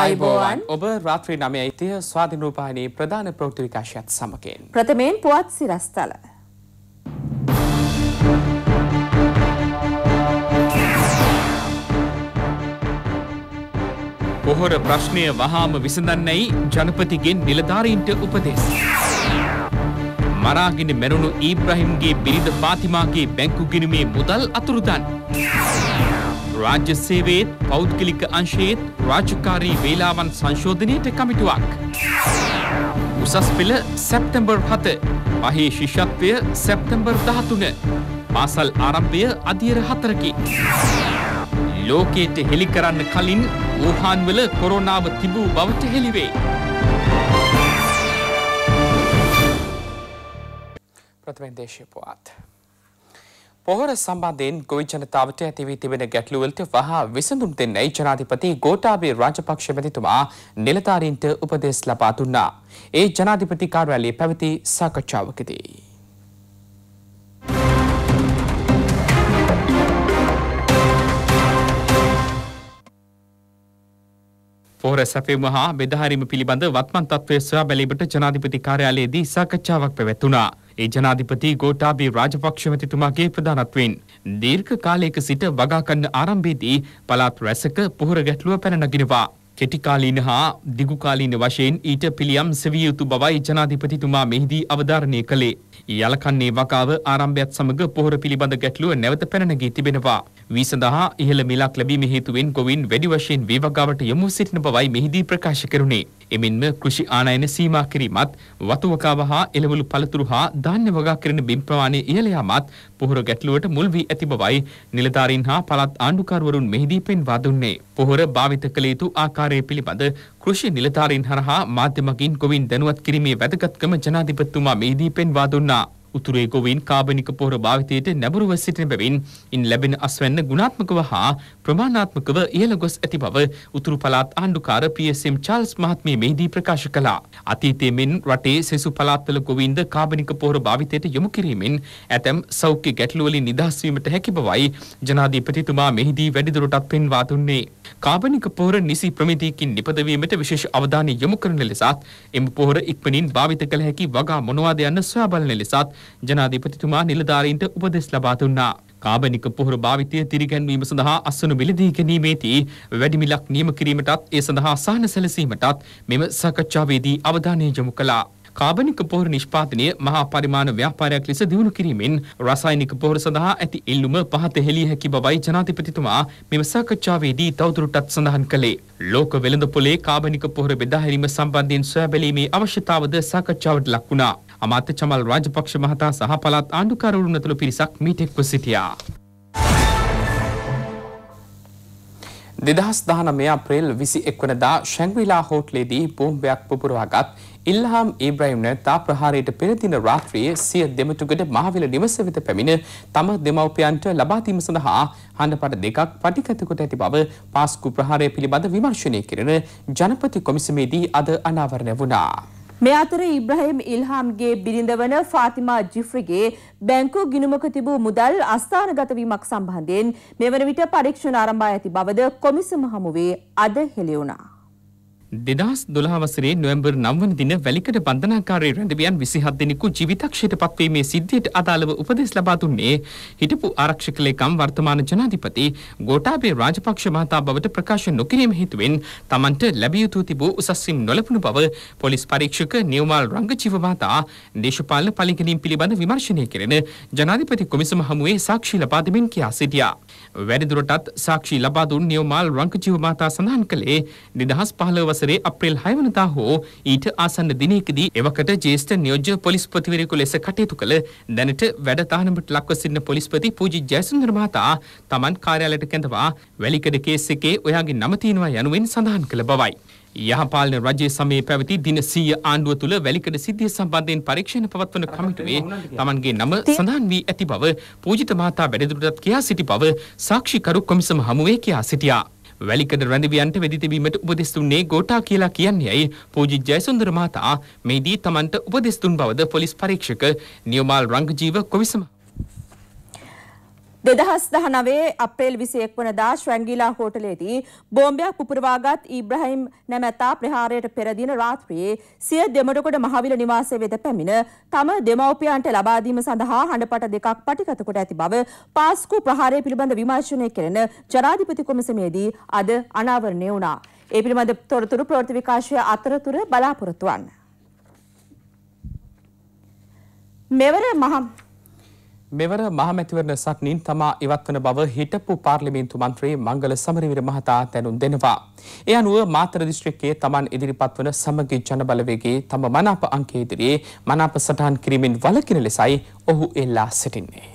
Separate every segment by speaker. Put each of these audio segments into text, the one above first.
Speaker 1: අයිබෝවන් ඔබ රාත්‍රී නමය යිතිය ස්වාධිනූපානී ප්‍රධාන ප්‍රෘතිවිකාශයත් සමකෙන්.
Speaker 2: ප්‍රථමයෙන් පුවත් සිරස්ථල.
Speaker 1: පොහොර ප්‍රශ්නය වහාම විසඳන්නැයි ජනපතිගෙන් නිලධාරීන්ට උපදෙස්. මරාගෙන මැරුණු ඊබ්‍රහිම්ගේ බිරිඳ පාතිමාගේ බැංකු ගිනුමේ මුදල් අතුරුදන්. රාජ්‍ය සේවේත් පෞද්ගලික අංශයේත් රාජකාරී වේලාවන් සංශෝධනයට කමිටුවක්. උසස් පෙළ සැප්තැම්බර් හත පහේ ශිෂත්වය සැප්තැම්බර් දහතුන පාසල් ආරම්භය අධියර හතරකි. ලෝකයට හෙළි කරන්න කලින් වූහාන්වල කොරෝනාව තිබූ බවට හෙළිවේ. ප්‍රථමෙන් දේශය පුවත්. පොහොර සම්බන්ධයෙන් ගොවි ජනතාවට ඇතිවී තිබෙන ගැටලුවලට වහා විසඳුම් දෙන්නයි ජනාධිපති ගෝඨාභය රාජපක්ෂ මැතිතුමා නිලධාරීන්ට උපදෙස් ලබා දුන්නා. ඒ ජනාධිපති කාර්යාලයේ පැවති සාකච්ඡාවකදී පොහොර සැපයීම හා බෙදහරීම පිළිබඳ වත්මන් තත්ත්වය සොයා බැලීමට ජනාධිපති කාර්යාලයේදී සාකච්ඡාවක් පැවැත්වුණා. ඒ ජනාධිපති ගෝඨාභය රාජපක්ෂ මැතිතුමාගේ ප්‍රධානත්වයෙන් දීර්ඝ කාලයක සිට වගා කරන ආරම්භයේදී පළාත් රැසක පොහොර ගැටලුව පැන නගිනවා. කෙටිකාලීන හා දිගුකාලීන වශයෙන් ඊට පිළියම් සෙවිය යුතු බවයි ජනාධිපතිතුමා මෙහිදී අවධාරණය කළේ. යලකන්නේ වකාව ආරම්භයත් සමග පොහොර පිළිබඳ ගැටලුව නැවත පැනනගී තිබෙනවා. වී සඳහා ඉහළ මිලක් ලැබීම හේතුවෙන් ගොවින් වැඩි වශයෙන් වේවගාවට යොමු සිටින බවයි මෙහිදී ප්‍රකාශ කෙරුණේ. එමෙන්ම කෘෂි ආනයන සීමා කිරීමත් වතුවකාව හා එළවලු පළතුරු හා ධාන්‍ය වගා කරන බිම් ප්‍රමාණය ඉහළ යාමත් පොහොර ගැටලුවට මුල් වී ඇති බවයි නිලධාරීන් හා පළාත් ආණ්ඩුකාරවරුන් මෙහිදී පෙන්වා දුන්නේ. පොහොර භාවිත කළ යුතු ආකාරය පිළිබඳ කෘෂි නිලධාරීන් හරහා මාධ්‍ය මගින් ගොවින් දැනුවත් කිරීමේ වැදගත්කම ජනාධිපතිතුමා මෙහිදී පෙන්වා දුන්නා. උතුරේ ගොවීන් කාබනික පොහොර භාවිතයට නැඹුරුව සිටින බැවින් ඉන් ලැබෙන අස්වැන්න ගුණාත්මකව හා ප්‍රමාණාත්මකව ඉහළ ගොස් ඇති බව උතුරු පළාත් ආණ්ඩුකාර පීඑස්එම් චාල්ස් මහත්මිය මෙහිදී ප්‍රකාශ කළා. අතීතයේ මෙන් රටේ සෙසු පළාත්වල ගොවීන්ද කාබනික පොහොර භාවිතයට යොමු කිරීමෙන් ඇතැම් සෞඛ්‍ය ගැටලු වලින් නිදහස් වීමට හැකි බවයි ජනාධිපතිතුමා මෙහිදී වැඩිදුරටත් පෙන්වා දුන්නේ. කාබනික පොහොර නිසි ප්‍රමිතියකින් නිපදවීමට විශේෂ අවධානය යොමු කරන ලෙසත් එම පොහොර ඉක්මනින් භාවිත කළ හැකි වගා මොනවාද යන්න සොයා බලන ලෙසත් ජනාධිපතිතුමා නිලධාරීන්ට උපදෙස් ලබා දුන්නා. කාබනික පොහොර භාවිතය තිරිගැන්වීම සඳහා අස්සනු මිලදී ගැනීමේදී වැඩිමිලක් නියම කිරීමටත් ඒ සඳහා සහන සැලසීමටත් මෙම සාකච්ඡාවේදී අවධානය යොමු කළා. කාබනික පොහොර නිෂ්පාදනය මහා පරිමාණ ව්‍යාපාරයක් ලෙස දියුණු කිරීමෙන් රසායනික පොහොර සඳහා ඇති ඉල්ලුම පහත හෙළිය හැකි බවයි ජනාධිපතිතුමා මෙම සාකච්ඡාවේදී තවදුරටත් සඳහන් කළේ. ලෝක වෙළඳ පොලේ කාබනික පොහොර බෙදා හැරීම සම්බන්ධයෙන් සොයා බැලීමේ අවශ්‍යතාවද සාකච්ඡාවට ලක් වුණා. අමාත්‍ය චමල් රාජපක්ෂ මහතා සහ පළාත් ආණ්ඩුකාරවරුන් ඇතුළු පිරිසක් මීටෙක්ව සිටියා. දෙදහස් දානමය අප්‍රේල් විසි එක්වනදා ශැංගවිලා හෝට්ලේදී බෝම්භයක් පුපුරවාගත් ඉල්හාම් ඒබ්‍රයිම්න තා ප්‍රහාරයට පෙරදින රාත්‍රියයේ සිය දෙමතුකට මහවිල නිවස වෙත පැමිණ තම දෙමව්පියන්ට ලබාදීම සඳහා හඬපට දෙකක් පටිගතකොට ඇති බව පාස්කු ප්‍රහාරය පිළිබඳ විමර්ශනය කරන ජනපති කොමිසමේදී අද අනාවරණය වුණා.
Speaker 2: මේ අතර ඉබ්‍රහීම් ඉල්හාම්ගේ බිරිඳවන ෆාතිමා ජිෆ්රිගේ බැංකු ගිණුමක තිබූ මුදල් අස්ථානගත වීමක් සම්බන්ධයෙන් මෙවන විට පරීක්ෂණ ආරම්භ ඇති බවද කොමිසම හමුවේ අද හෙළි වුණා.
Speaker 1: දෙදස් දොලාවසරේ නොවැම්බර් නම්වන දින වැලිකට බන්ධනාකාරී රැඳවියන් විසිහත් දෙනෙකු ජීවිතක්ෂයට පත්වීමේ සිද්ධියට අදාළව උපදෙස් ලබා දුන්නේ හිටපු ආරක්ෂක ලේකම් වර්තමාන ජනාධිපති ගෝඨාභය රාජපක්ෂ මහතා බවට ප්‍රකාශ නොකිරීම හේතුවෙන් තමන්ට ලැබිය යුතු තිබූ උසස්සිම් නොලැබුණු බව පොලිස් පරීක්ෂක නියුමාල් රංගජීව මහතා දේශපාලන පලිගැනීම් පිළිබඳ විමර්ශනය කෙරෙන ජනාධිපති කොමිසම හමුවේ සාක්ෂි ලබා දෙමින් කියා සිටියා. වැඩිදුරටත් සාක්ෂි ලබා දුන් නියෝමාල් රංකජීව මහතා සඳහන් කළේ 2015 වසරේ අප්‍රේල් 6 වනදා හෝ ඊට ආසන්න දිනයකදී එවකට ජ්‍යෙෂ්ඨ නියෝජ්‍ය පොලිස්පතිවරයෙකු ලෙස කටයුතු කළ දැනට වැඩ තහනමට ලක්ව සිටින පොලිස්පති පූජි ජයසුන්දර මහතා තමන් කාර්යාලයට කැඳවා වැලිකඩ කේස් එකේ ඔයාගේ නම තියෙනවා යනුවෙන් සඳහන් කළ බවයි. යහපාලන රජය සමයේ පැවති දින 100 ආණ්ඩුව තුල වැලිකඩ සිද්ධිය සම්බන්ධයෙන් පරීක්ෂණ පවත්වන කමිටුවේ Tamanගේ නම සඳහන් වී ඇති බව පූජිත මහතා වැඩිදුරටත් කියා සිටි බව සාක්ෂිකරු කොමිසම හමුවේ කියා සිටියා. වැලිකඩ රැඳවියන්ට වෙදි තිබීමට උපදෙස් දුන්නේ ගෝඨා කියලා කියන්නේයි පූජිත් ජයසුන්දර මහතා මේදී Tamanට උපදෙස් දුන් බවද පොලිස් පරීක්ෂක නියමාල් රංගජීව කොමිසම
Speaker 2: දෙදහස් දහනවේ අපේල් විසියෙක් වන දා ශ්වැන්ගිලා හෝටලේදී බෝම්බයක් පුපුරවාගත් ඊබ්‍රහිම් නැමැතා ප්‍රහාරයට පෙරදින රාත්‍රයේ සිය දෙමඩකොට මහවිල නිවාසය වෙත පැමිණ තම දෙමවපියන්ට ලබාදීම සඳහා හඬපට දෙකක් පටිගතකොට ඇති බව පාස්කු ප්‍රහාරය පිළිබඳ විමර්ශනය කෙරෙන ජනාධිපති කොමිසමේදී අද අනාවරණය වුණා. ඒ පිළිබඳ තොරතුරු ප්‍රවෘත්ති විකාශය අතරතුර බලාපොරොත්තු වන්න.
Speaker 1: මෙවර මහ මෙවර මහමැතිවරණ සටනින් තමා ඉවත්වන බව හිටපු පාර්ලිමේන්තු මන්ත්‍රී මංගල සමරවීර මහතා දැනුම් දෙනවා. ඒ අනුව මාතර දිස්ත්‍රික්කයේ තමන් ඉදිරිපත් වන සමගි ජනබලවේගේ තම මනාප අංකය ඉදිරියේ මනාප සටහන් කිරීමෙන් වළකින ලෙසයි ඔහු එල්ලා සිටින්නේ.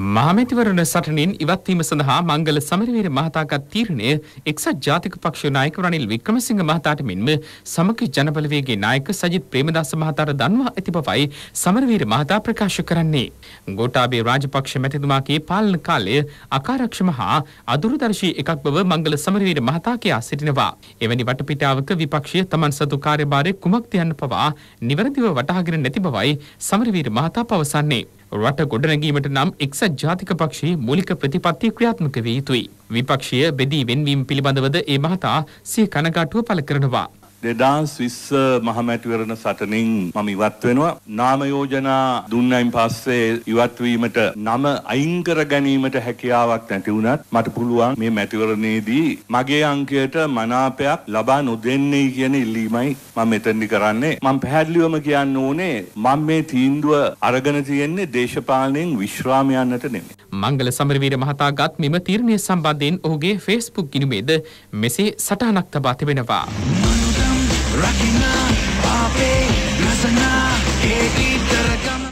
Speaker 1: මහමැතිවරණ සටනින් ඉවත්වීම සඳහා මංගල සමරවීර මහතාගත් තීරණය එක්සත් ජාතික පක්ෂ නායක රනිල් වික්‍රමසිංහ මහතාට මෙන්ම සමගි ජනබලවේගේ නායක සජිත් ප්‍රේමදාස මහතාට දන්වා ඇති බවයි සමරවීර මහතා ප්‍රකාශ කරන්නේ. ගෝටාබේ රාජපක්ෂ මැතිතුමාගේ පාලන කාලය අකාරක්ෂම හා අදුරදර්ශී එකක් බව මංගල සමරවීර මහතා කියා සිටිනවා. එවැනි වටපිටාවක විපක්ෂය තමන් සතු කාර්යභාරය කුමක්ද යන්න පවා නිවැරදිව වටහාගෙන නැති බවයි සමරවීර මහතා පවසන්නේ. රට ගොඩනැගීමට නම් එක්සත් ජාතික පක්ෂයේ මූලික ප්‍රතිපත්තිය ක්‍රියාත්මක විය යුතුයි. විපක්ෂය බෙදී වෙන්වීම පිළිබඳවද ඒ මහතා සිය කනගාටුව පළ කරනවා.
Speaker 3: දෙදස් විස්ස මහමැතිවරණ සටනින් මම ඉවත් වෙනවා. නාම යෝජනා දුන්නයින් පස්සේ ඉවත්වීමට නම අයින් කර ගැනීමට හැකියාවක් නැති වුණත් මට පුළුවන් මේ මැතිවරණයේදී මගේ අංකයට මනාපයක් ලබා නොදෙන්නේ කියන ඉල්ලීමයි මම මෙතනදි කරන්නේ. මම පැහැදිලිවම කියන්න ඕනේ මම මේ තීන්දුව අරගෙන තියෙන්නේ දේශපාලනයෙන් විශ්‍රාම යන්නට නෙමෙයි.
Speaker 1: මංගල සමරවීර මහතා ගත් මෙම තීරණය සම්බන්ධයෙන් ඔහුගේ Facebook ගිණුමේද මෙසේ සටහනක් තබා තිබෙනවා. රකින්න
Speaker 4: අපේ රසනා ඒටිතරගම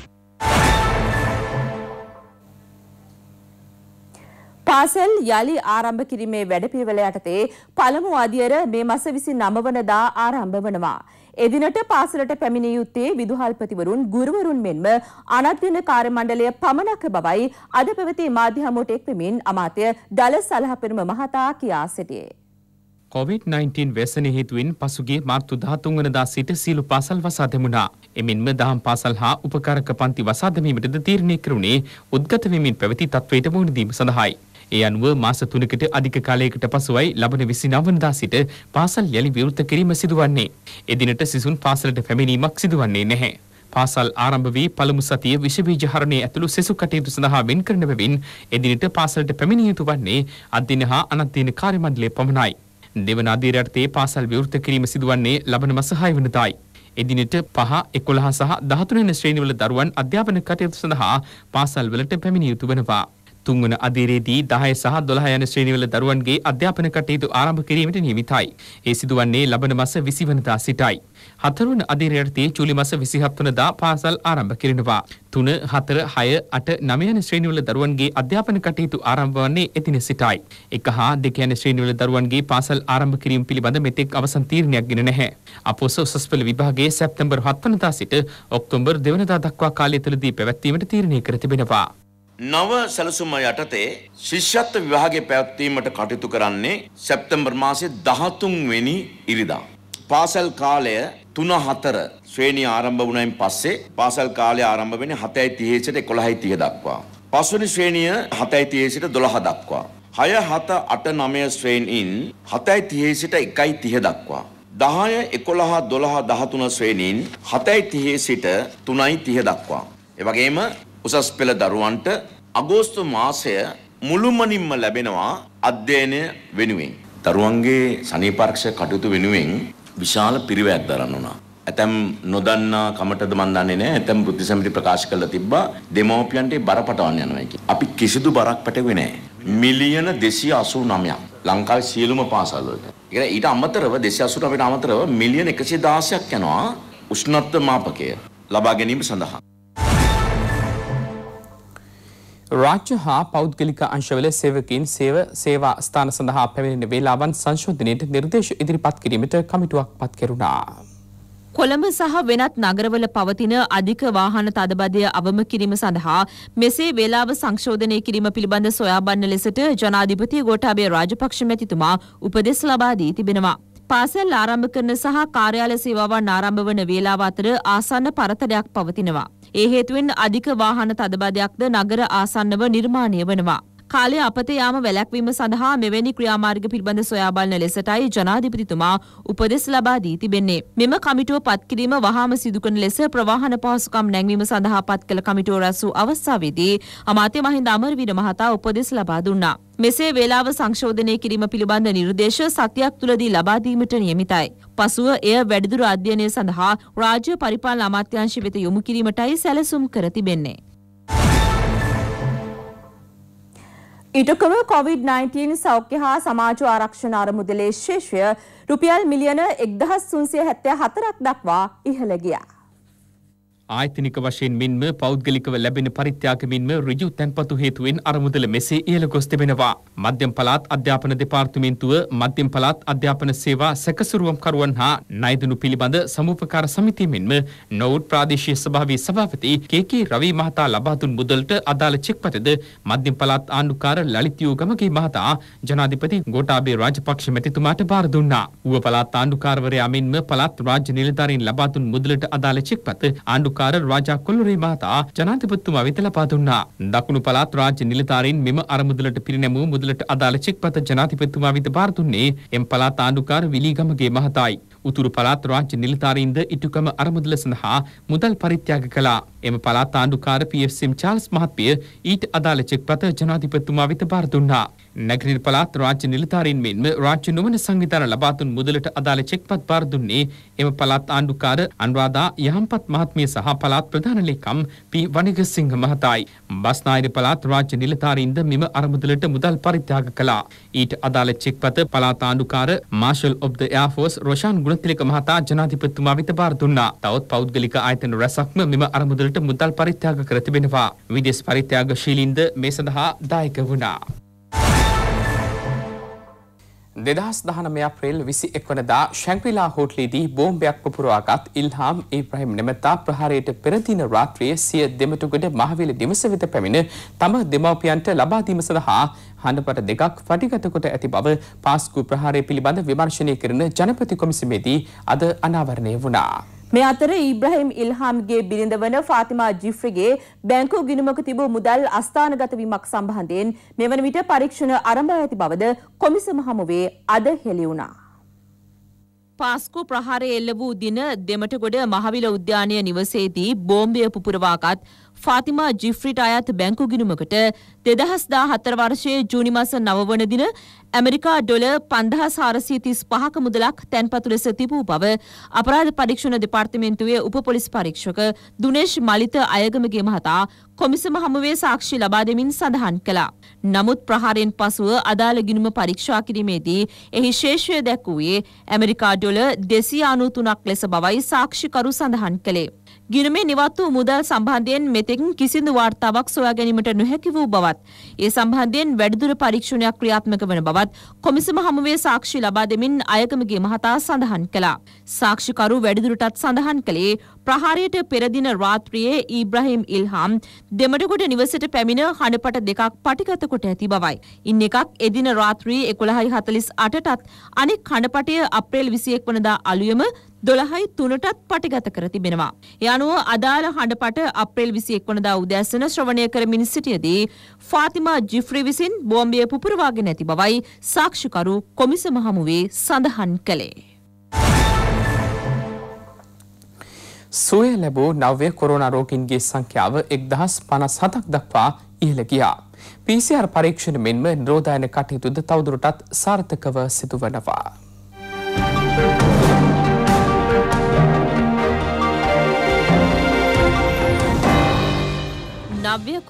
Speaker 2: පාසල් යළි ආරම්භ කිරීමේ වැඩපිළිවෙල යටතේ පළමු අදියර මේ මස 29 වනදා ආරම්භ වනවා. එදිනට පාසලට පැමිණිය යුත්තේ විදුහල්පතිවරුන් ගුරුවරුන් මෙන්ම අනත්දින කාර්යමණ්ඩලය පමණක් බවයි අද පැවති මාධ්‍ය හමුවට එක් වෙමින් අමාත්‍ය ඩලස් සලහපෙරම මහතා කියා සිටියේ.
Speaker 1: COVID-19 වැසන හේතුවෙන් පසුගේ මාර්තු 13 වනදා සිට සියලු පාසල් වසා දැමුණා. එමෙන්ම දහම් පාසල් හා උපකාරක පන්ති වසා දැමීමටද තීරණය කරුණේ උද්ගත වෙමින් පැවති තත්වයට මුහුණ දීම සඳහායි. ඒ අනුව මාස 3කට අධික කාලයකට පසුවයි ලබන 29 වනදා සිට පාසල් යළි විවෘත කිරීම සිදුවන්නේ. එදිනට සිසුන් පාසලට පැමිණීමක් සිදුවන්නේ නැහැ. පාසල් ආරම්භ වී පළමු සතිය විෂබීජ හරණය ඇතුළු සෙසු කටයුතු සඳහා වෙන් කරන බැවින් එදිනට පාසලට පැමිණිය යුතු වන්නේ අදින හා අනත් දින කාර්යමණ්ඩලය පමණයි. දෙවන අධීර යටතේ පාසල් විවෘත කිරීම සිදුවන්නේ ලබන මස 6 වෙනිදායි. එදිනෙට 5, 11 සහ 13 වෙනි ශ්‍රේණිවල දරුවන් අධ්‍යාපන කටයුතු සඳහා පාසල්වලට පැමිණිය යුතු වෙනවා. තුන්වන අධීරයේදී 10 සහ 12 යන ශ්‍රේණිවල දරුවන්ගේ අධ්‍යාපන කටයුතු ආරම්භ කිරීමට නියමිතයි. ඒ සිදුවන්නේ ලබන මස 20 වනදා සිටයි. හතරවන අධීරය යටතේ ජූලි මස 27 වනදා පාසල් ආරම්භ කරනවා. 3, 4, 6, 8, 9 යන ශ්‍රේණිවල දරුවන්ගේ අධ්‍යාපන කටයුතු ආරම්භ වන්නේ එදින සිටයි. 1 හා 2 යන ශ්‍රේණිවල දරුවන්ගේ පාසල් ආරම්භ කිරීම පිළිබඳ මෙතෙක් අවසන් තීරණයක් ගෙන නැහැ. අපොස උසස් පෙළ විභාගයේ සැප්තැම්බර් 7 වනදා සිට ඔක්තෝබර් 2 වනදා දක්වා කාලය තුළදී පැවැත්වීමට තීරණය කර තිබෙනවා.
Speaker 3: නව සැලසුම යටතේ ශිෂ්‍යත්ව විභාගය පැවැත්වීමට කටයුතු කරන්නේ සැප්තැම්බර් මාසේ 13 වෙනි ඉරිදා. පාසල් කාලය 3 4 ශ්‍රේණිය ආරම්භ වුණයින් පස්සේ පාසල් කාලය ආරම්භ වෙන්නේ 7:30 සිට 11:30 දක්වා. පස්වෙනි ශ්‍රේණිය 7:30 සිට 12 දක්වා. 6 7 8 9 ශ්‍රේණීන් 7:30 සිට 1:30 දක්වා. 10 11 12 13 ශ්‍රේණීන් 7:30 සිට 3:30 දක්වා. එවැගේම උසස් පෙළ දරුවන්ට අගෝස්තු මාසය මුළුමනින්ම ලැබෙනවා අධ්‍යයනය වෙනුවෙන්. දරුවන්ගේ සනීපරක්ෂ කටයුතු වෙනුවෙන් විශාල පිරිවැයක් දරන්න වුණා. ඇතැම් නොදන්නා කමටද මන් දන්නේ නැහැ. ඇතැම් වෘත්ති සමිති ප්‍රකාශ කරලා තිබ්බා දෙමෝපියන්ට බර පටවන්න යනවා කියලා. අපි කිසිදු බරක් පැටවුවේ නැහැ. මිලියන 289ක් ලංකාවේ සියලුම පාසල් වලට. ඒ ඊට අමතරව 289ට අමතරව මිලියන 116ක් යනවා උෂ්ණත්ව මාපකය ලබා ගැනීම
Speaker 1: සඳහා. රාජ්‍ය හා පෞද්ගලික අංශවල සේවකින් සේව සේවා ස්ථාන සඳහා පැමිණෙන වේලාවන් සංශෝධනයට නිර්දේශ ඉදිරිපත් කිරීමට කමිටුවක් පත් කෙරුණා.
Speaker 2: කොළඹ සහ වෙනත් නගරවල පවතින අධික වාහන තදබදය අවම කිරීම සඳහා මෙසේ වේලාව සංශෝධනය කිරීම පිළිබඳ සොයාබන්න ලෙසට ජනාධිපති ගෝඨාභය රාජපක්ෂ මැතිතුමා උපදෙස් ලබා දී තිබෙනවා. පාසල් ආරම්භ කරන සහ කාර්යාල සේවාවන් ආරම්භ වන වේලාව අතර ආසන්න පරතරයක් පවතිනවා. ඒ හේතුවෙන් අධික වාහන තදබදයක්ද නගර ආසන්නව නිර්මාණය වනවා. කාලය අපතේ යාම වැළැක්වීම සඳහා මෙවැනි ක්‍රියාමාර්ග පිළිබඳ සොයා බලන ලෙසටයි ජනාධිපතිතුමා උපදෙස් ලබා දී තිබෙන්නේ. මෙම කමිටුව පත් කිරීම වහාම සිදු කරන ලෙස ප්‍රවාහන පහසුකම් නැංවීම සඳහා පත් කළ කමිටුව රැස් වූ අවස්ථාවේදී අමාත්‍ය මහින්ද අමරවීර මහතා උපදෙස් ලබා දුන්නා. මෙසේ වේලාව සංශෝධනය කිරීම පිළිබඳ නිර්දේශ සතියක් තුලදී ලබා දීමට නියමිතයි. පසුව එය වැඩිදුර අධ්‍යයනය සඳහා රාජ්‍ය පරිපාලන අමාත්‍යාංශ වෙත යොමු කිරීමටයි සැලසුම් කර තිබෙන්නේ. ඉටකව COොVID-19 සෞඛ්‍ය හා සමාජ ආරක්ෂණ අරමුදලේ ශේෂය රුපියල් මිලියන එක්දහස් සුන්සිය හැත්තය හතරක් දක්වා ඉහළගියා.
Speaker 1: ආයතනික වශයෙන් මෙන්ම පෞද්ගලිකව ලැබෙන පරිත්‍යාග මෙන්ම ඍජු තැන්පතු හේතුවෙන් අරමුදල මෙසේ ඉහළ ගොස් තිබෙනවා. මධ්‍යම පළාත් අධ්‍යාපන දෙපාර්තමේන්තුව මධ්‍යම පළාත් අධ්‍යාපන සේවා සැකසුරුවම්කරුවන් හා ණයදනු පිළිබඳ සමුපකාර සමිතිය මෙන්ම නොවුඩ් ප්‍රාදේශීය සභාවේ සභාපති කේ.කේ. රවි මහතා ලබා දුන් මුදලට අදාළ චෙක්පතද මධ්‍යම පළාත් ආණ්ඩුකාර ලලිත් යෝගමගේ මහතා ජනාධිපති ගෝඨාභය රාජපක්ෂ මැතිතුමාට බාර දුන්නා. ඌව පළාත් ආණ්ඩුකාරවරයා මෙන්ම පළාත් රාජ්‍ය නිලධාරීන් ලබා දුන් මුදලට අදාළ චෙක්පත ආණ්ඩුකාර සාක්ෂාත්කාර රාජා කොල්ලුරේ මහතා ජනාධිපතිතුමා වෙත ලබා දුන්නා. දකුණු පළාත් රාජ්‍ය නිලධාරීන් මෙම අරමුදලට පිරිනැමූ මුදලට අදාළ චෙක්පත ජනාධිපතිතුමා වෙත බාර දුන්නේ එම් පළාත් ආණ්ඩුකාර විලීගමගේ මහතායි. උතුරු පළාත් රාජ්‍ය නිලධාරීන්ද ඉටුකම අරමුදල සඳහා මුදල් පරිත්‍යාග කළා. එම පළාත් ආණ්ඩුකාර පීඑෆ් සිම් චාල්ස් මහත්මිය ඊට අදාළ චෙක්පත ජනාධිපතිතුමා වෙත බාර දුන්නා. නැගෙනහිර පළාත් රාජ්‍ය නිලධාරීන් මෙන්ම රාජ්‍ය නොවන සංවිධාන ලබා දුන් මුදලට අදාළ චෙක්පත් බාර දුන්නේ එම පළාත් ආණ්ඩුකාර අනුරාධා යහම්පත් මහත්මිය සහ පළාත් ප්‍රධාන ලේකම් පී වනිගසිංහ මහතායි. බස්නාහිර පළාත් රාජ්‍ය නිලධාරීන්ද මෙම අරමුදලට මුදල් පරිත්‍යාග කළා. ඊට අදාළ චෙක්පත පළාත් ආණ්ඩුකාර marshal of the air force Roshan Gunathilaka මහතා ජනාධිපතිතුමා වෙත බාර දුන්නා. තවත් පෞද්ගලික ආයතන රැසක්ම මෙම අරමුදලට මුදල් පරිත්‍යාග කර තිබෙනවා. විදේශ පරිත්‍යාගශීලීන්ද මේ සඳහා දායක වුණා. දෙදහස් දහනම අප්‍රේල් විසි එක්වනදා ශැංක්‍රිලා හෝටලේදී බෝම්භයක් පුපුරවාගත් ඉල්හාම් ඉබ්‍රහිම් නෙමතා ප්‍රහාරයට පෙරදින රාත්‍රිය සිය දෙමටුගොඩ මහවිල නිවස වෙත පැමිණ තම දෙමව්පියන්ට ලබාදීම සඳහා හඬපට දෙකක් වටිගතකොට ඇති බව පාස්කු ප්‍රහාරය පිළිබඳ විමර්ශනය කරන ජනපති කොමිසමේදී අද අනාවරණය වුණා.
Speaker 2: මේ අතර ඉබ්‍රහීම් ඉල්හාම්ගේ බිරිඳ වන ෆාතිමා ජිෆ්රිගේ බැංකු ගිණුමක තිබූ මුදල් අස්ථානගත වීමක් සම්බන්ධයෙන් මෙවන විට පරීක්ෂණ ආරම්භ ඇති බවද කොමිසම හමුවේ අද හෙළි වුණා. පාස්කු ප්‍රහාරය එල්ල වූ දින දෙමටගොඩ මහවිල උද්‍යානය නිවසේදී බෝම්බය පුපුරවාකත් ෆාතිමා ජිෆ්‍රිට අයත් බැංකු ගිණුමකට දෙදහස් දා හතර වර්ෂයේ ජූනි මස නවවන දින ඇමරිකා ඩොල පන්දහස් හාරසීතිස් පහක මුදලක් තැන්පතු ලෙස තිබූ බව අපරාධ පරීක්ෂණ දෙපාර්තමේන්තුවේ උපපොලිස් පරීක්ෂක දුනේශ් මලිත අයගමගේ මහතා කොමිසම හමුවේ සාක්ෂි ලබා දෙමින් සඳහන් කළා. නමුත් ප්‍රහාරයෙන් පසුව අදාළ ගිණුම පරීක්ෂා කිරීමේදී එහි ශේෂය දැක්වූයේ ඇමරිකා ඩොල දෙසිය අනුතුනක් ලෙස බවයි සාක්ෂිකරු සඳහන් කළේ. ගිණුමේ නිවත් වූ මුදල් සම්බන්ධයෙන් මෙතෙක් කිසිදු වාර්තාවක් සොයා ගැනීමට නොහැකි වූ බවත් ඒ සම්බන්ධයෙන් වැඩිදුර පරීක්ෂණයක් ක්‍රියාත්මක වන බවත් කොමිසම හමුවේ සාක්ෂි ලබා දෙමින් අයකමගේ මහතා සඳහන් කළා. සාක්ෂිකරු වැඩිදුරටත් සඳහන් කළේ ප්‍රහාරයට පෙරදින රාත්‍රියේ ඊබ්‍රහීම් ඉල්හම් දෙමඩකොට නිවසට පැමිණ හඬපට දෙකක් පටිගත කොට ඇති බවයි. ඉන් එකක් එදින රාත්‍රී එකොළහයි හතලිස් අටටත් අනෙක් හඬපටය අප්‍රේල් විසියෙක් වනදා අලුයම දොළහයි තුනටත් පටිගත කර තිබෙනවා. යනුව අදාළ හඬපට අප්‍රේල් විසි එක්වනදා උදෑසන ශ්‍රවණය කරමින් සිටියදී ෆාතිමා ජිෆ්‍රි විසින් බෝම්බිය පුපුරවාගෙන ඇති බවයි සාක්ෂිකරු කොමිසම හමුවේ සඳහන් කළේ.
Speaker 1: සුවය ලැබූ නව්‍ය කොරෝනා රෝගීන්ගේ සංඛ්‍යාව එක්දහස් පනස් හතක් දක්වා ඉහළ ගියා. PCR පරීක්ෂණ මෙන්ම නිරෝධායන කටයුතුද තවදුරටත් සාර්ථකව සිදුවනවා.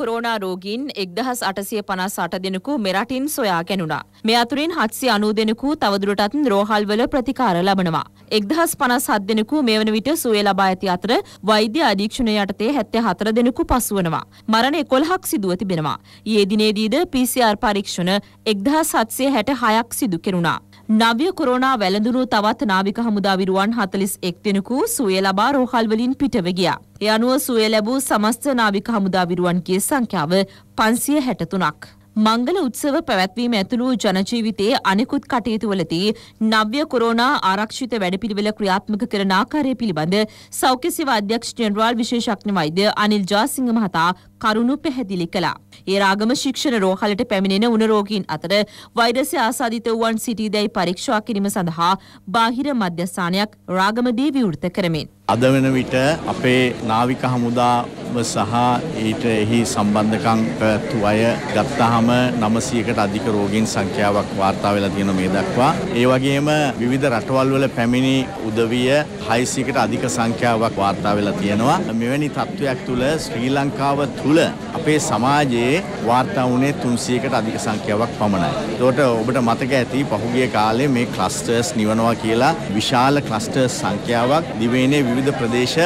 Speaker 2: කොරෝනා රෝගීන් එක්දහස් අටසිය පනස් අට දෙනෙකු මෙරටින් සොයා ගැනුණා. මේ අතුරින් හත්සි අනූ දෙනෙකු තවදුරටත් රෝහල්වල ප්‍රතිකාර ලබනවා. එක්දහස් පනස් හත් දෙනෙකු මේ වන විට සුවේ ලබා ඇති අතර වෛද්‍ය අධීක්ෂණය යටතේ හැත්තේ හතර දෙනෙකු පසුවනවා. මරණ එකොළහක් සිදුව තිබෙනවා. ඒ දිනේදීද PCR පරීක්ෂණ එක්දහස් හත්සේ හැට හයක් සිදු කෙරුණා. නව්‍ය කොරෝනා වැළඳුණු තවත් නාවික හමුදා විරුවන් හතලිස් එක් දෙනෙකු සුවේ ලබා රෝහල්වලින් පිටව ගියා. ඒ අනුව සුවය ලැබූ සමස්ත නාවික හමුදා විරුවන්ගේ සංඛ්‍යාව 563ක්. මංගල උත්සව පැවැත්වීම ඇතුළු ජනජීවිතයේ අනෙකුත් කටයුතුවලදී නව්‍ය කොරෝනා ආරක්ෂිත වැඩපිළිවෙල ක්‍රියාත්මක කරන ආකාරය පිළිබඳ සෞඛ්‍ය සේවා අධ්‍යක්ෂ ජෙනරාල් විශේෂඥ වෛද්‍ය අනිල් ජාසිංහ මහතා කරුණු පැහැදිලි කළා. ඒරාගම ශික්ෂණ රෝහලට පැමිණෙන උනරෝගීන් අතර වෛරසය ආසාධිත වුවන් සිටිදැයි පරීක්ෂා කිරීම සඳහා බාහිර මධ්‍යස්ථානයක් රාගමදී විවෘත කරමින්.
Speaker 5: අද වෙන විට අපේ නාවික හමුදාව සහ ඊට එහි සම්බන්ධකම් පැවැත්තු අය ගත්තාම 900කට අධික රෝගීන් සංඛ්‍යාවක් වාර්තා වෙලා තියෙන මේ දක්වා. ඒ වගේම විවිධ රටවල් වල පැමිණි උදවිය 600කට අධික සංඛ්‍යාවක් වාර්තා වෙලා තියෙනවා. මෙවැනි තත්ත්වයක් තුළ ශ්‍රී ලංකාව තුළ තුළ අපේ සමාජයේ වාර්තා වුණේ 300කට අධික සංඛ්‍යාවක් පමණයි. ඒකට ඔබට මතක ඇති පහුගිය කාලේ මේ ක්ලස්ටර්ස් නිවනවා කියලා විශාල ක්ලස්ටර්ස් සංඛ්‍යාවක් දිවයිනේ විවිධ ප්‍රදේශ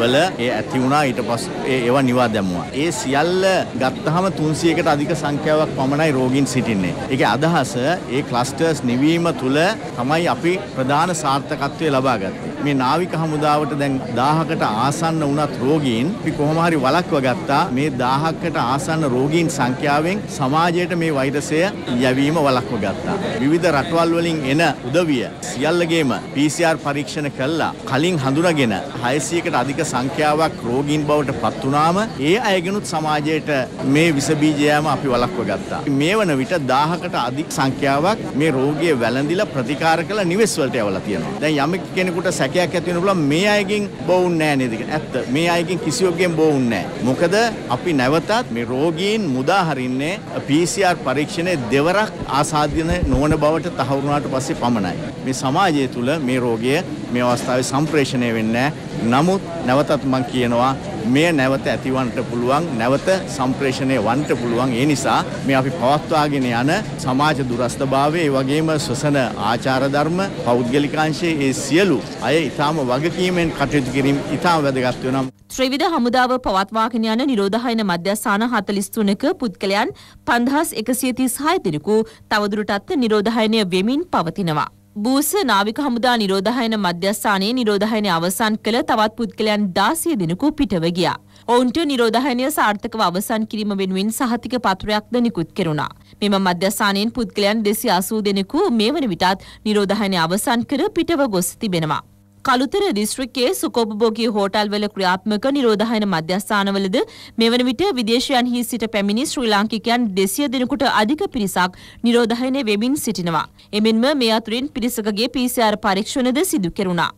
Speaker 5: වල ඒ ඇති වුණා ඊට පස්සේ ඒවා නිවා දැමුවා. ඒ සියල්ල ගත්තහම 300කට අධික සංඛ්‍යාවක් පමණයි රෝගීන් සිටින්නේ. ඒකේ අදහස ඒ ක්ලස්ටර්ස් නිවීම තුළ තමයි අපි ප්‍රධාන සාර්ථකත්වය ලබා ගත්තේ. මේ නාවික හමුදාවට දැන් 1000කට ආසන්න වුණත් රෝගීන් අපි කොහොම හරි වළක්වා ගත්තා මේ 1000කට ආසන්න රෝගීන් සංඛ්‍යාවෙන් සමාජයට මේ වෛරසය යැවීම වළක්වා ගත්තා. විවිධ රටවල් වලින් එන උදවිය සියල්ලගේම PCR පරීක්ෂණ කළා. කලින් හඳුනාගෙන 600කට අධික සංඛ්‍යාවක් රෝගීන් බවට පත් වුණාම ඒ අයගෙනුත් සමාජයට මේ විස බීජයම අපි වළක්වා ගත්තා. මේ වන විට 1000කට අධික සංඛ්‍යාවක් මේ රෝගිය වැළඳිලා ප්‍රතිකාර කළ නිවෙස් වලට යවලා තියෙනවා. දැන් යම් කෙනෙකුට සැක සැකයක් ඇති වෙන පුළුවන් මේ අයගෙන් බොවුන් නෑ නේද ඇත්ත මේ අයගෙන් කිසියෝගෙන් බොවුන් නෑ මොකද අපි නැවතත් මේ රෝගීන් මුදා හරින්නේ PCR පරීක්ෂණය දෙවරක් ආසාධ්‍යන නොවන බවට තහවුරු වුණාට පස්සේ පමණයි මේ සමාජය තුල මේ රෝගය මේ අවස්ථාවේ සම්ප්‍රේෂණය වෙන්නේ නමුත් නැවතත් මම කියනවා මේ නැවත ඇතිවන්නට පුළුවන් නැවත සම්ප්‍රේෂණය වන්නට පුළුවන් ඒ නිසා මේ අපි පවත්වාගෙන යන සමාජ දුරස්ථභාවය ඒ වගේම ශ්වසන ආචාර ධර්ම පෞද්ගලිකාංශයේ ඒ සියලු අය ඊටාම වගකීමෙන් කටයුතු කිරීම ඊටාම වැදගත් වෙනවා
Speaker 2: ත්‍රිවිධ හමුදාව පවත්වාගෙන යන නිරෝධායන මධ්‍යස්ථාන 43ක පුද්ගලයන් 5136 දිනකු තවදුරටත් නිරෝධායනය වෙමින් පවතිනවා බූස නාවික හමුදා නිරෝධායන මධ්‍යස්ථානයේ නිරෝධායනය අවසන් කළ තවත් පුද්ගලයන් 16 දෙනෙකු පිටව ගියා. ඔවුන්ට නිරෝධායනය සාර්ථකව අවසන් කිරීම වෙනුවෙන් සහතික පත්‍රයක්ද නිකුත් කෙරුණා. මෙම මධ්‍යස්ථානයෙන් පුද්ගලයන් 280 දෙනෙකු මේ වන විටත් නිරෝධායනය අවසන් කර පිටව ගොස් තිබෙනවා. කළුතර දිස්ත්‍රික්කයේ සුකෝපභෝගී හෝටල්වල ක්‍රියාත්මක නිරෝධායන මධ්‍යස්ථානවලද මෙවන විට විදේශයන්හි සිට පැමිණි ශ්‍රී ලාංකිකයන් 200 දෙනෙකුට අධික පිරිසක් නිරෝධායන වෙමින් සිටිනවා. එමෙන්ම මේ අතුරින් පිරිසකගේ PCR පරීක්ෂණද සිදු කෙරුණා.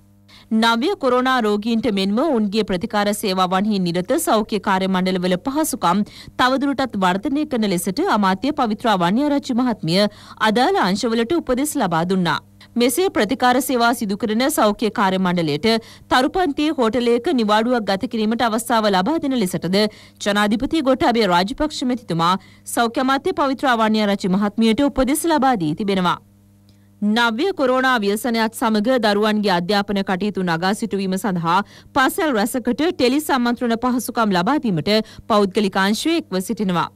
Speaker 2: නව්‍ය කොරෝනා රෝගීන්ට මෙන්ම ඔවුන්ගේ ප්‍රතිකාර සේවාවන්හි නිරත සෞඛ්‍ය කාර්ය මණ්ඩලවල පහසුකම් තවදුරටත් වර්ධනය කරන ලෙසට අමාත්‍ය පවිත්‍රා වන්‍යාරච්චි මහත්මිය අදාළ අංශවලට උපදෙස් ලබා දුන්නා. මෙසේ ප්‍රතිකාර සේවා සිදු කරන සෞඛ්‍ය කාර්ය මණ්ඩලයට තරුපන්ති හෝටලයක නිවාඩුවක් ගත කිරීමට අවස්ථාව ලබා දෙන ලෙසටද ජනාධිපති ගොටාබේ රාජපක්ෂ මෙතිතුමා සෞඛ්‍ය අමාත්‍ය පවිත්‍ර ආවණ්‍යරච්චි මහත්මියට උපදෙස් ලබා දී තිබෙනවා. නව්‍ය කොරෝනා ව්‍යසනයත් සමග දරුවන්ගේ අධ්‍යාපන කටයුතු නගා සිටුවීම සඳහා පාසල් රැසකට ටෙලි සම්මන්ත්‍රණ පහසුකම් ලබා දීමට පෞද්ගලිකාංශය එක්ව සිටිනවා.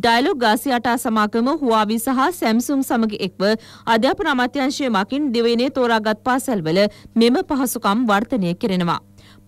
Speaker 2: ඩයලොග් ගාසි අටා සමාගම හුවාවි සහ සැම්සුන් සමග එක්ව අධ්‍යාපන අමාත්‍යංශය මකින් දිවයිනේ තෝරාගත් පාසල්වල මෙම පහසුකම් වර්ධනය කෙරෙනවා.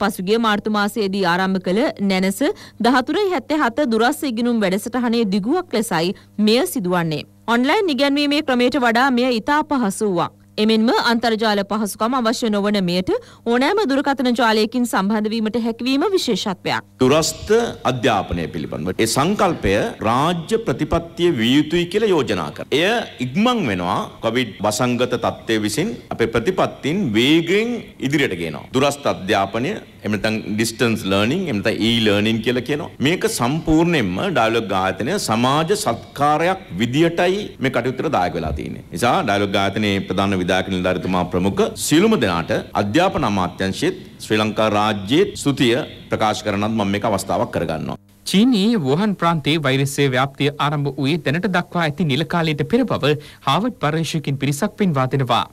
Speaker 2: පසුගිය මාර්තු මාසයේදී ආරම්භ කළ නැනස 13.77 දුරස් ඉගෙනුම් වැඩසටහනේ දිගුවක් ලෙසයි මෙය සිදුවන්නේ. ඔන්ලයින් ඉගැන්වීමේ ක්‍රමයට වඩා මෙය ඉතා පහසු වූවක්. එමෙන්ම අන්තර්ජාල පහසුකම් අවශ්‍ය නොවන මෙයට ඕනෑම දුරකථන ජාලයකින් සම්බන්ධ වීමට හැකිවීම විශේෂත්වයක්.
Speaker 3: දුරස්ත අධ්‍යාපනය පිළිබඳව ඒ සංකල්පය රාජ්‍ය ප්‍රතිපත්තිය විය යුතුයි කියලා යෝජනා කරනවා. එය ඉක්මන් වෙනවා කොවිඩ් වසංගත තත්ත්වය විසින් අපේ ප්‍රතිපත්තීන් වේගයෙන් ඉදිරියට ගේනවා. දුරස්ත අධ්‍යාපනය එහෙම නැත්නම් distance learning එහෙම නැත්නම් e-learning කියලා කියනවා. මේක සම්පූර්ණයෙන්ම ඩයලොග් ඝාතනය සමාජ සත්කාරයක් විදියටයි මේ කටයුත්තට දායක වෙලා තියෙන්නේ. නිසා ඩයලොග් ඝාතනයේ ප්‍රධාන විධායක නිලධාරීතුමා ප්‍රමුඛ සියලුම දෙනාට අධ්‍යාපන අමාත්‍යංශයේත් ශ්‍රී ලංකා රාජ්‍යයේ ස්තුතිය ප්‍රකාශ කරනත් මම මේක අවස්ථාවක්
Speaker 1: කරගන්නවා. චීනයේ වුහන් ප්‍රාන්තයේ වෛරසය ව්‍යාප්තිය ආරම්භ වූයේ දැනට දක්වා ඇති නිලකාලයට පෙර බව හාවර්ඩ් පර්යේෂකයන් පිරිසක් පෙන්වා දෙනවා.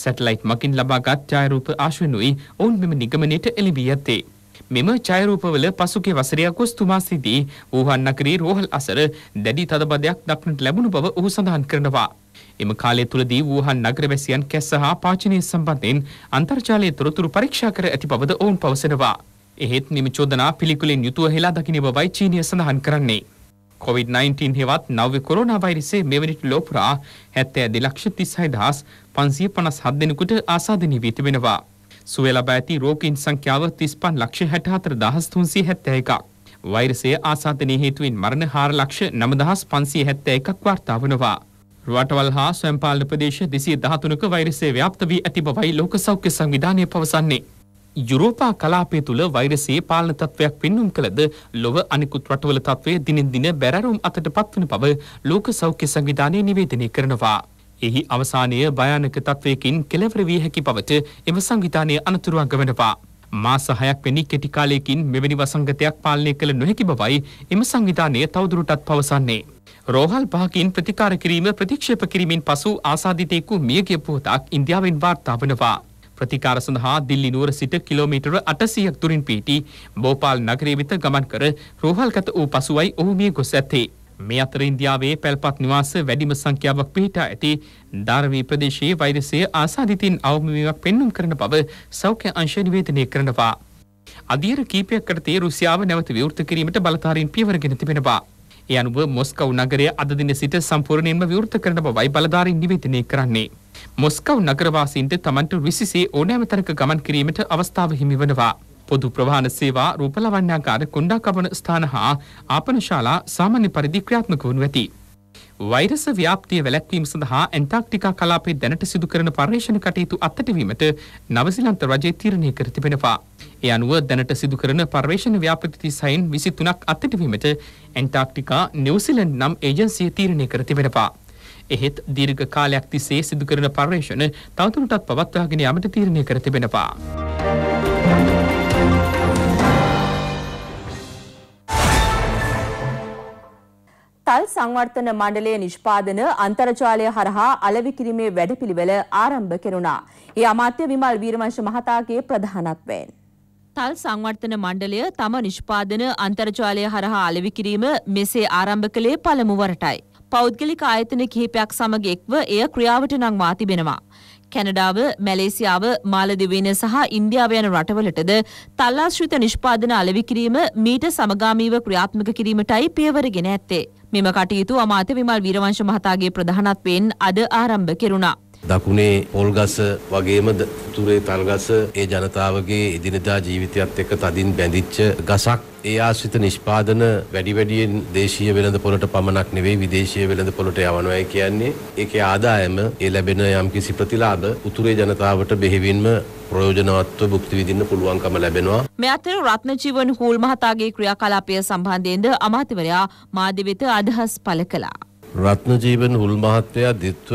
Speaker 1: සැටලයිට් මකින් ලබාගත් ඡායරූප ආශ්‍රනුයි ඔවුන් මෙම නිගමනයට එළඹී ඇත්තේ. මෙම ඡායරූපවල පසුගිය වසරයක් ඔස් තුමාසිදී වූහන් නගරයේ රෝහල් අසර දැඩි තදබදයක් දක්නට ලැබුණු බව ඔහු සඳහන් කරනවා. එම කාලය තුළදී වූහන් නගරවැසියන් කැස්ස හා පාචනය සම්බන්ධයෙන් අන්තර්ජාලය තොරතුරු පරීක්ෂා කර ඇති බවද ඔවුන් පවසනවා. එහෙත් මෙම චෝදනා පිළිකුලෙන් යුතුව හෙලා දකින බවයි චීනය සඳහන් කරන්නේ. COVID-19 හෙවත් නව්‍ය කොරෝනා වෛරසයේ මෙවැනිට ලෝපුරා හැත්තෑ දෙලක්ෂ තිස්හයි දහස් පන්සිය පනස් හත් දෙනෙකුට ආසාධනී වී තිබෙනවා. සුවය ලබා ඇති රෝගීන් සංඛ්‍යාව තිස්පන් ලක්ෂ හැටහතර දහස් තුන්සිය හැත්තෑ එකක්. වෛරසය ආසාධනය හේතුවෙන් මරණ හාර ලක්ෂ නමදහස් පන්සිය හැත්තෑ එකක් වාර්තා වනවා. රටවල් හා ස්වම්පාල ප්‍රදේශ දෙසිය දහතුනක වෛරසේ ව්‍යාප්ත වී ඇති බවයි ලෝක සෞඛ්‍ය සංවිධානය පවසන්නේ. යුරෝපා කලාපය තුළ වෛරසයේ පාලන තත්ත්වයක් පෙන්නුම් කළද ලොව අනිකුත් රටවල තත්ත්වය දිනෙන් දින බැරරුම් අතට පත්වන බව ලෝක සෞඛ්‍ය සංවිධානය නිවේදනය කරනවා. එහි අවසානය භයානක තත්ත්වයකින් කෙලවර විය හැකි බවට එම සංවිධානය අනතුරුවක් ගවනවා. මාස හයක් වැනි කෙටි කාලයකින් මෙවැනි වසංගතයක් පාලනය කළ නොහැකි බවයි එම සංවිධානය තවදුරටත් පවසන්නේ. රෝහල් පහකින් ප්‍රතිකාර කිරීම ප්‍රතික්ෂේප කිරීමෙන් පසු ආසාධිතයෙකු මියගිය පුවතක් ඉන්දියාවෙන් වාර්තා වනවා. ප්‍රතිකාර සඳහා දිල්ලි නුවර සිට කිලෝමීටර 800ක් දුරින් පිහිටි බෝපාල් නගරය වෙත ගමන් කර රෝහල්ගත වූ පසුවයි ඔහු මිය ගොස් ඇත්තේ. මේ අතර ඉන්දියාවේ පැල්පත් නිවාස වැඩිම සංඛ්‍යාවක් පිහිටා ඇති ධර්මී ප්‍රදේශයේ වෛරසය ආසාධිතින් අවමවීමක් පෙන්නුම් කරන බව සෞඛ්‍ය අංශ නිවේදනය කරනවා. අධීර කීපයක් කරතේ රුසියාව නැවත විවෘත කිරීමට බලධාරීන් පියවරගෙන තිබෙනවා. ඒ අනුව මොස්කව් නගරය අද දින සිට සම්පූර්ණයෙන්ම විවෘත කරන බවයි බලධාරීන් නිවේදනය කරන්නේ. මොස්කව් නගරවාසීන්ට තමන්ට විසිසේ ඕනෑම තැනක ගමන් කිරීමට අවස්ථාව හිමිවනවා. පොදු ප්‍රවාහන සේවා රූපලවන්‍යාකාර කොණ්ඩාකබන ස්ථාන හා ආපනශාලා සාමාන්‍ය පරිදි ක්‍රියාත්මක වනු ඇති. වෛරස ව්‍යාප්තිය වැළැක්වීම සඳහා ඇන්ටාක්ටිකා කලාපයේ දැනට සිදු කරන පර්යේෂණ කටයුතු අත්හැරීමට නවසිලන්ත රජය තීරණය කර තිබෙනවා. ඒ අනුව දැනට සිදු කරන පර්යේෂණ ව්‍යාපෘති සයින් 23ක් අත්හැරීමට ඇන්ටාක්ටිකා නිව්සිලන්ඩ් නම් ඒජන්සිය තීරණය කර තිබෙනවා. එහෙත් දීර්ඝ කාලයක් තිස්සේ සිදු කරන පර්යේෂණ තවදුරටත් පවත්වාගෙන යාමට තීරණය කර තිබෙනවා.
Speaker 2: තල් සංවර්ධන මණ්ඩලයේ නිෂ්පාදන අන්තර්ජාලය හරහා අලෙවි කිරීමේ වැඩපිළිවෙල ආරම්භ කෙරුණා. ඒ අමාත්‍ය විමල් වීරවංශ මහතාගේ ප්‍රධානත්වයෙන් තල් සංවර්ධන මණ්ඩලය තම නිෂ්පාදන අන්තර්ජාලය හරහා අලෙවි කිරීම මෙසේ ආරම්භ කළේ පළමු වරටයි. පෞද්ගලික ආයතන කිහිපයක් සමග එක්ව එය ක්‍රියාවට නංවා තිබෙනවා. කැනඩාව මැලේසියාව මාලදිවීන සහ ඉන්දියාව යන රටවලටද තල්ලාශ්‍රිත නිෂ්පාදන අලෙවි කිරීම මීට සමගාමීව ක්‍රියාත්මක කිරීමටයි පියවරගෙන ඇත්තේ. මෙම කටයුතු අමාත්‍ය විමල් වීරවංශ මහතාගේ ප්‍රධානත්වයෙන් අද ආරම්භ කෙරුණා.
Speaker 4: දකුණේ පොල්ගස වගේම තුරේ තල්ගස ඒ ජනතාවගේ එදිනදා ජීවිතයත් එක්ක තදින් බැඳිච්ච ගසක් ඒ ආශ්‍රිත නිෂ්පාදන වැඩි වැඩියෙන් දේශීය වෙළඳ පොළට පමණක් නෙවෙයි විදේශීය වෙළඳ පොළට යවනවායි කියන්නේ ඒකේ ආදායම ඒ ලැබෙන යම්කිසි ප්‍රතිලාභ උතුරේ ජනතාවට බෙහෙවින්ම ප්‍රයෝජනවත්ව භුක්ති විඳින්න පුළුවන්කම ලැබෙනවා.
Speaker 2: මේ අතර රත්නජීවන් හූල් මහතාගේ ක්‍රියාකලාපය සම්බන්ධයෙන්ද අමාත්‍යවරයා මාධ්‍ය වෙත අදහස් පළ කළා.
Speaker 4: රත්නජීවන් හුල් මහත්තයා දිත්ව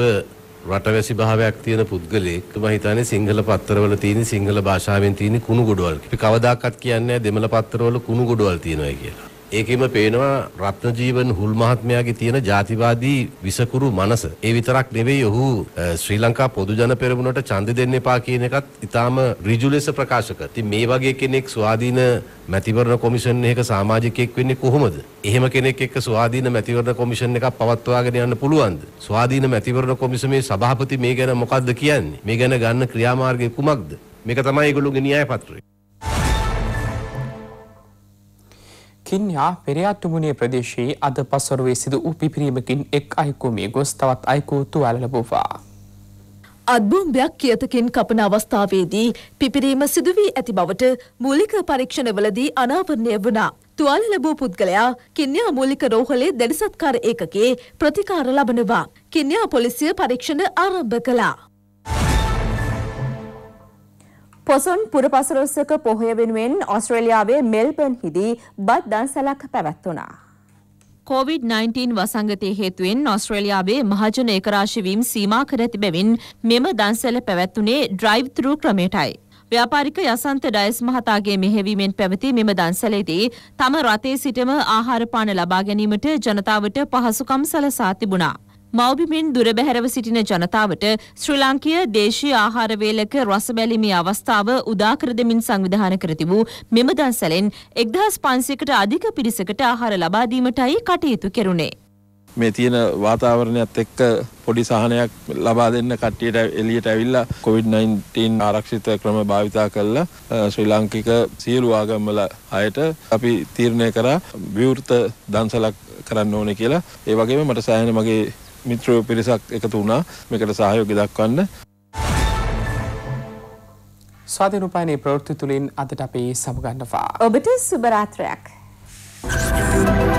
Speaker 4: රටවැසි භාවයක් තියෙන පුද්ගලෙක් මම හිතන්නේ සිංහල පත්තරවල තියෙන සිංහල භාෂාවෙන් තියෙන කුණු ගොඩවල්. අපි කවදාකවත් කියන්නේ දෙමළ පත්තරවල කුණු ගොඩවල් තියෙනවා කියලා. ඒකෙම පේනවා රත්නජීවන් හුල් මහත්මයාගේ තියෙන ජාතිවාදී විසකුරු මනස. ඒ විතරක් නෙවෙයි ඔහු ශ්‍රී ලංකා පොදු ජන පෙරමුණට ඡන්ද දෙන්න එපා කියන එකත් ඊටාම ඍජු ලෙස ප්‍රකාශ කර. ඉතින් මේ වගේ කෙනෙක් ස්වාධීන මැතිවරණ කොමිෂන් එකක සමාජිකයෙක් වෙන්නේ කොහොමද? එහෙම කෙනෙක් එක්ක ස්වාධීන මැතිවරණ කොමිෂන් එකක් පවත්වාගෙන යන්න පුළුවන්ද? ස්වාධීන මැතිවරණ කොමිසමේ සභාපති මේ ගැන මොකද්ද කියන්නේ? මේ ගැන ගන්න ක්‍රියාමාර්ගය කුමක්ද?
Speaker 1: මේක තමයි ඒගොල්ලෝගේ න්‍යාය පත්‍රය. කින්යා පෙරයාතුමුණේ ප්‍රදේශයේ අද පසොරුවේ සිදු වූ පිපිරීමකින් එක් අයෙකු මේ ගොස් තවත් අයෙකු තුවාල ලැබුවා.
Speaker 2: අත්බෝම්බයක් කියතකින් කපන අවස්ථාවේදී පිපිරීම සිදු වී ඇති බවට මූලික පරීක්ෂණවලදී අනාවරණය වුණා. තුවාල ලැබූ පුද්ගලයා කින්යා මූලික රෝහලේ දැඩිසත්කාර ඒකකයේ ප්‍රතිකාර ලබනවා. කින්යා පොලිසිය පරීක්ෂණ ආරම්භ කළා. පොසොන් පුරපසළොස්වක පොහොය වෙනුවෙන් ඔස්ට්‍රේලියාවේ මෙල්බර්න් හිදී බත් දන්සලක් පැවැත්වුණා. COVID-19 වසංගතය හේතුවෙන් ඔස්ට්‍රේලියාවේ මහජන ඒකරාශවීම් සීමා කර ඇති බැවින් මෙම දන්සල පැවැත්වුණේ ඩ්‍රයිව්-ත්‍රූ ක්‍රමයටයි. ව්‍යාපාරික යසන්ත ඩයස් මහතාගේ මෙහෙවීමෙන් පැවති මෙම දන්සලේදී තම රටේ සිටම ආහාරපාන ලබා ගැනීමට ජනතාවට පහසුකම් සලසා තිබුණා. මව්බිමින් දුර බැහැරව සිටින ජනතාවට ශ්‍රී ලාංකීය දේශීය ආහාර වේලක රස බැලීමේ අවස්ථාව උදාකර දෙමින් සංවිධානය කර තිබූ මෙම දන්සලෙන් 1500කට අධික පිරිසකට ආහාර ලබා දීමටයි කටයුතු කෙරුණේ.
Speaker 4: මේ තියෙන වාතාවරණයත් එක්ක පොඩි සහනයක් ලබා දෙන්න කට්ටියට එලියට ඇවිල්ලා COVID-19 ආරක්ෂිත ක්‍රම භාවිතා කරලා ශ්‍රී ලාංකික සියලු ආගම්වල අයට අපි තීරණය කරා විවෘත දන්සලක් කරන්න ඕනේ කියලා. ඒ වගේම මට සෑහෙන මගේ මිත්‍රයෝ
Speaker 1: පිරිසක් එකතු වුණා මේකට සහයෝග දක්වන්න. ස්වාධීනපානේ ප්‍රවෘත්ති තුළින් අදට අපේ සමගන්නවා.
Speaker 2: ඔබට සුබරාත්‍රයක්. Thank you.